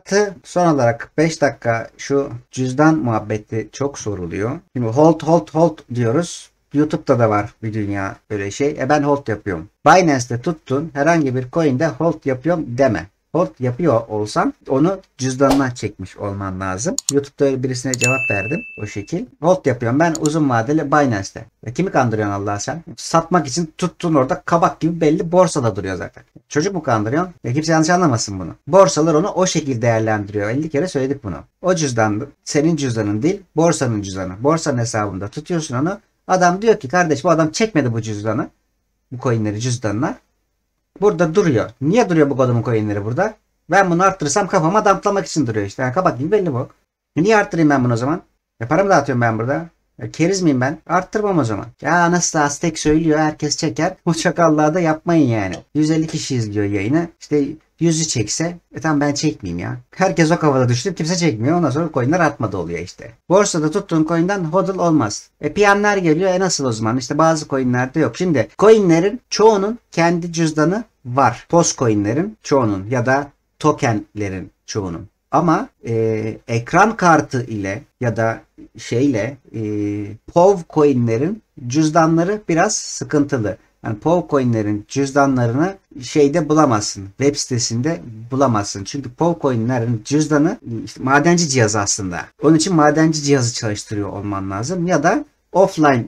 Artı son olarak 5 dakika şu cüzdan muhabbeti çok soruluyor. Şimdi hold hold hold diyoruz. YouTube'da da var bir dünya böyle şey. E ben hold yapıyorum. Binance'de tuttun herhangi bir coin'de hold yapıyorum deme hold yapıyor olsam onu cüzdanına çekmiş olman lazım. YouTube'da birisine cevap verdim o şekil. Hold yapıyorum ben uzun vadeli Binance'te. Ya kimi kandırıyorsun Allah sen? Satmak için tuttun orada kabak gibi belli borsada duruyor zaten. Çocuk mu kandırıyorsun? Ya kimse yanlış anlamasın bunu. Borsalar onu o şekilde değerlendiriyor. 50 kere söyledik bunu. O cüzdan senin cüzdanın değil borsanın cüzdanı. Borsanın hesabında tutuyorsun onu. Adam diyor ki kardeş bu adam çekmedi bu cüzdanı. Bu coinleri cüzdanına. Burada duruyor. Niye duruyor bu kodumun coinleri burada? Ben bunu arttırırsam kafama damplamak için duruyor işte. Yani kabak gibi belli bu. E, niye arttırayım ben bunu o zaman? E paramı dağıtıyorum ben burada. E keriz miyim ben? Arttırmam o zaman. Ya nasıl Aztek söylüyor herkes çeker. O çakallığa da yapmayın yani. 150 kişi izliyor yayını. İşte 100'ü çekse e tamam ben çekmeyeyim ya. Herkes o kafada düştü kimse çekmiyor. Ondan sonra coinler artmadı oluyor işte. Borsada tuttuğun coin'den hodl olmaz. E PM'ler geliyor e nasıl o zaman? İşte bazı coinlerde yok. Şimdi coinlerin çoğunun kendi cüzdanı var. Post coinlerin çoğunun ya da tokenlerin çoğunun. Ama e, ekran kartı ile ya da şeyle e, POV coinlerin cüzdanları biraz sıkıntılı. Yani POV coinlerin cüzdanlarını şeyde bulamazsın. Web sitesinde bulamazsın. Çünkü POV coinlerin cüzdanı işte madenci cihazı aslında. Onun için madenci cihazı çalıştırıyor olman lazım. Ya da offline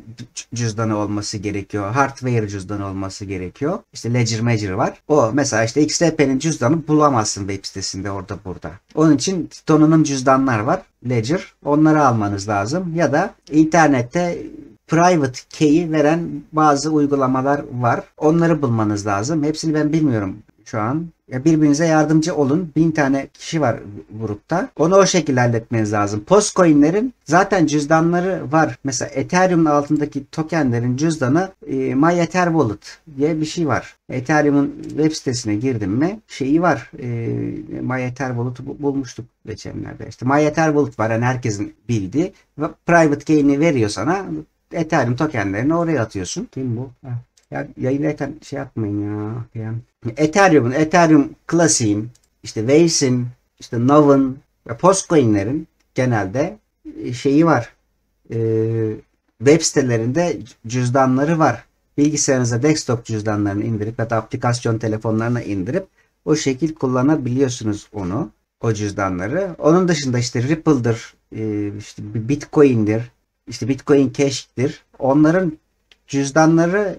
cüzdanı olması gerekiyor. Hardware cüzdanı olması gerekiyor. İşte Ledger Major var. O mesela işte XRP'nin cüzdanı bulamazsın web sitesinde orada burada. Onun için donanım cüzdanlar var. Ledger. Onları almanız lazım. Ya da internette private key'i veren bazı uygulamalar var. Onları bulmanız lazım. Hepsini ben bilmiyorum şu an. Ya birbirinize yardımcı olun. Bin tane kişi var grupta. Onu o şekilde halletmeniz lazım. Post coinlerin zaten cüzdanları var. Mesela Ethereum'un altındaki tokenlerin cüzdanı e, My Ether Wallet diye bir şey var. Ethereum'un web sitesine girdim mi şeyi var. E, My Ether Wallet'ı bulmuştuk geçenlerde. İşte My Ether Wallet var. Yani herkesin bildiği. Private key'ini veriyor sana. Ethereum tokenlerini oraya atıyorsun. Kim bu? Heh. Ya yayınlarken şey yapmayın ya. ya. Ethereum'un, Ethereum Classic'in, işte Wave'sin, işte Nov'un ve Postcoin'lerin genelde e, şeyi var. E, web sitelerinde cüzdanları var. Bilgisayarınıza desktop cüzdanlarını indirip ya da aplikasyon telefonlarına indirip o şekil kullanabiliyorsunuz onu. O cüzdanları. Onun dışında işte Ripple'dır, e, işte Bitcoin'dir, işte Bitcoin Cash'tir. Onların cüzdanları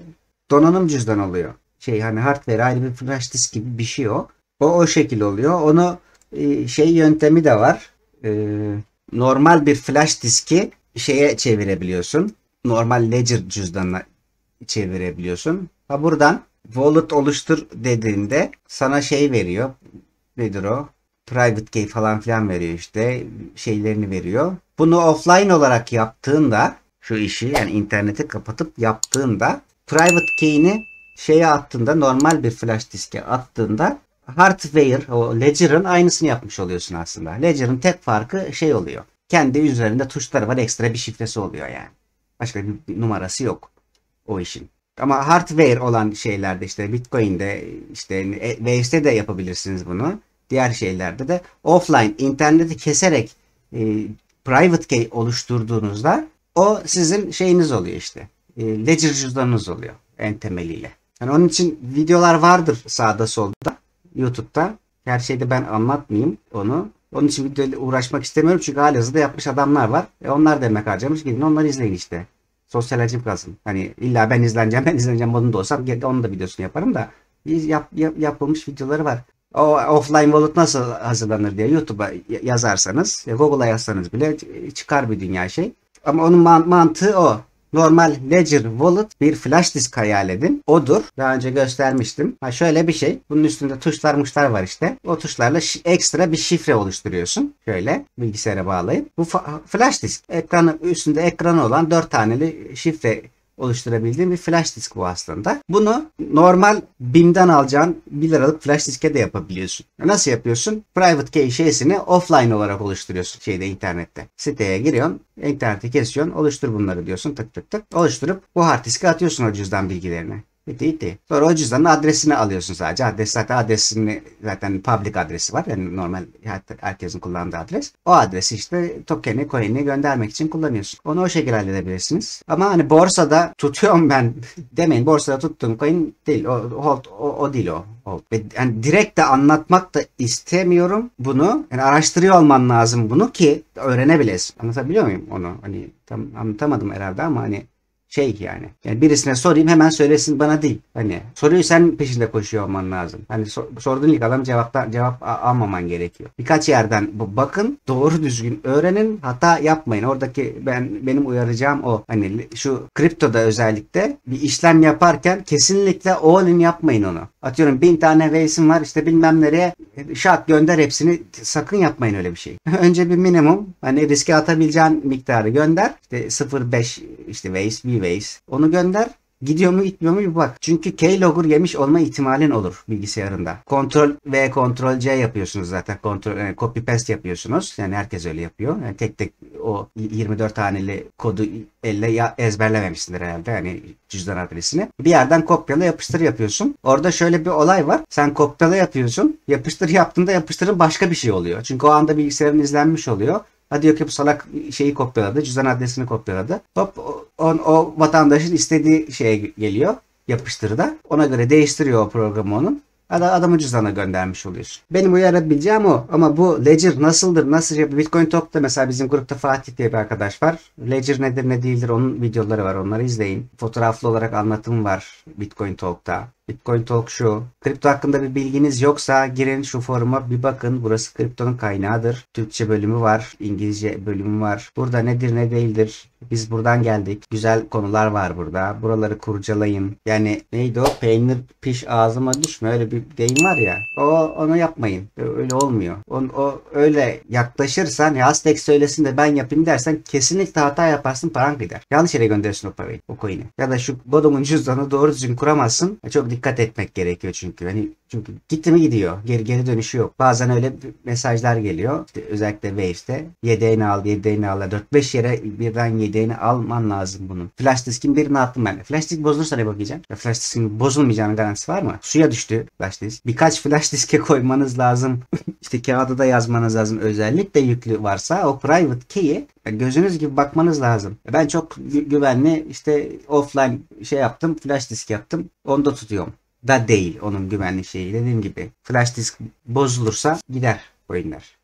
donanım cüzdan oluyor. Şey hani hardware ayrı bir flash disk gibi bir şey o. O o şekil oluyor. Onu e, şey yöntemi de var. E, normal bir flash diski şeye çevirebiliyorsun. Normal ledger cüzdanına çevirebiliyorsun. Ha buradan wallet oluştur dediğinde sana şey veriyor. Nedir o? Private key falan filan veriyor işte. Şeylerini veriyor. Bunu offline olarak yaptığında şu işi yani interneti kapatıp yaptığında private key'ini şeye attığında normal bir flash diske attığında hardware o ledger'ın aynısını yapmış oluyorsun aslında. Ledger'ın tek farkı şey oluyor. Kendi üzerinde tuşları var ekstra bir şifresi oluyor yani. Başka bir numarası yok o işin. Ama hardware olan şeylerde işte Bitcoin'de işte e, Waves'te de yapabilirsiniz bunu. Diğer şeylerde de offline interneti keserek e, private key oluşturduğunuzda o sizin şeyiniz oluyor işte. E, ledger cüzdanınız oluyor en temeliyle. Yani onun için videolar vardır sağda solda YouTube'da. Her şeyde ben anlatmayayım onu. Onun için videoyla uğraşmak istemiyorum çünkü halihazırda yapmış adamlar var. E onlar da emek harcamış. Gidin onları izleyin işte. Sosyal acım kalsın. Hani illa ben izleneceğim, ben izleneceğim da olsam onun da videosunu yaparım da. Biz yap, yap, yapılmış videoları var. O offline wallet nasıl hazırlanır diye YouTube'a yazarsanız, Google'a yazsanız bile çıkar bir dünya şey. Ama onun man- mantığı o. Normal Ledger Wallet bir flash disk hayal edin. Odur. Daha önce göstermiştim. Ha şöyle bir şey. Bunun üstünde tuşlarmışlar var işte. O tuşlarla ekstra bir şifre oluşturuyorsun. Şöyle bilgisayara bağlayıp. Bu flash disk. Ekranı, üstünde ekranı olan 4 taneli şifre Oluşturabildiğim bir flash disk bu aslında. Bunu normal BIM'den alacağın 1 liralık flash diske de yapabiliyorsun. Nasıl yapıyorsun? Private key şeysini offline olarak oluşturuyorsun şeyde internette. Siteye giriyorsun, internete kesiyorsun, oluştur bunları diyorsun tık tık tık. Oluşturup bu hard diske atıyorsun o cüzdan bilgilerini. Bitti gitti. Sonra o cüzdanın adresini alıyorsun sadece. Adres zaten adresini zaten public adresi var. Yani normal herkesin kullandığı adres. O adresi işte token'i, coin'i göndermek için kullanıyorsun. Onu o şekilde halledebilirsiniz. Ama hani borsada tutuyorum ben demeyin. Borsada tuttuğum coin değil. O, hold, o, o değil o. Hold. Ve yani direkt de anlatmak da istemiyorum bunu. Yani araştırıyor olman lazım bunu ki öğrenebilesin. Anlatabiliyor muyum onu? Hani tam anlatamadım herhalde ama hani şey yani. Yani birisine sorayım hemen söylesin bana değil. Hani soruyu sen peşinde koşuyor olman lazım. Hani sor, sorduğun ilk adam cevapta cevap almaman gerekiyor. Birkaç yerden bu bakın doğru düzgün öğrenin hata yapmayın. Oradaki ben benim uyaracağım o. Hani şu kriptoda özellikle bir işlem yaparken kesinlikle all yapmayın onu. Atıyorum bin tane Waze'in var işte bilmem nereye şak gönder hepsini sakın yapmayın öyle bir şey. Önce bir minimum hani riske atabileceğin miktarı gönder. İşte 0.5 işte Waze bir anyways. Onu gönder. Gidiyor mu gitmiyor mu bir bak. Çünkü keylogger yemiş olma ihtimalin olur bilgisayarında. Kontrol V kontrol C yapıyorsunuz zaten. Kontrol yani e, copy paste yapıyorsunuz. Yani herkes öyle yapıyor. Yani tek tek o 24 haneli kodu elle ya ezberlememişsindir herhalde. Yani cüzdan adresini. Bir yerden kopyala yapıştır yapıyorsun. Orada şöyle bir olay var. Sen kopyala yapıyorsun. Yapıştır yaptığında yapıştırın başka bir şey oluyor. Çünkü o anda bilgisayarın izlenmiş oluyor. Hadi yok yapı salak şeyi kopyaladı. Cüzdan adresini kopyaladı. Hop on, o vatandaşın istediği şeye geliyor yapıştırıda. Ona göre değiştiriyor o programı onun. Adamı cüzdana göndermiş oluyor. Benim uyarabileceğim o. Ama bu Ledger nasıldır, nasıl şey yapıyor? Bitcoin Talk'ta mesela bizim grupta Fatih diye bir arkadaş var. Ledger nedir ne değildir onun videoları var. Onları izleyin. Fotoğraflı olarak anlatım var Bitcoin Talk'ta. Bitcoin Talk Show. Kripto hakkında bir bilginiz yoksa girin şu foruma bir bakın. Burası kriptonun kaynağıdır. Türkçe bölümü var, İngilizce bölümü var. Burada nedir ne değildir. Biz buradan geldik. Güzel konular var burada. Buraları kurcalayın. Yani neydi o? Peynir piş ağzıma düşme. Öyle bir deyim var ya. O onu yapmayın. Öyle olmuyor. On, o öyle yaklaşırsan ya Aztek söylesin de ben yapayım dersen kesinlikle hata yaparsın paran gider. Yanlış yere gönderirsin o parayı. O coin'i. Ya da şu Bodum'un cüzdanı doğru düzgün kuramazsın. E, çok dikkat etmek gerekiyor çünkü. Hani çünkü gitti mi gidiyor. Geri geri dönüşü yok. Bazen öyle mesajlar geliyor. İşte özellikle Waves'te. Yedeğini al, yedeğini al. 4-5 yere birden yedeğini alman lazım bunun. Flash diskin birini attım ben. Flash disk bozulursa ne bakacağım? Ya flash diskin bozulmayacağının garantisi var mı? Suya düştü flash disk. Birkaç flash diske koymanız lazım. İşte kağıda da yazmanız lazım. Özellikle yüklü varsa o private key'i gözünüz gibi bakmanız lazım. Ben çok güvenli işte offline şey yaptım. Flash disk yaptım. Onu da tutuyorum da değil onun güvenli şeyi. Dediğim gibi flash disk bozulursa gider oyunlar.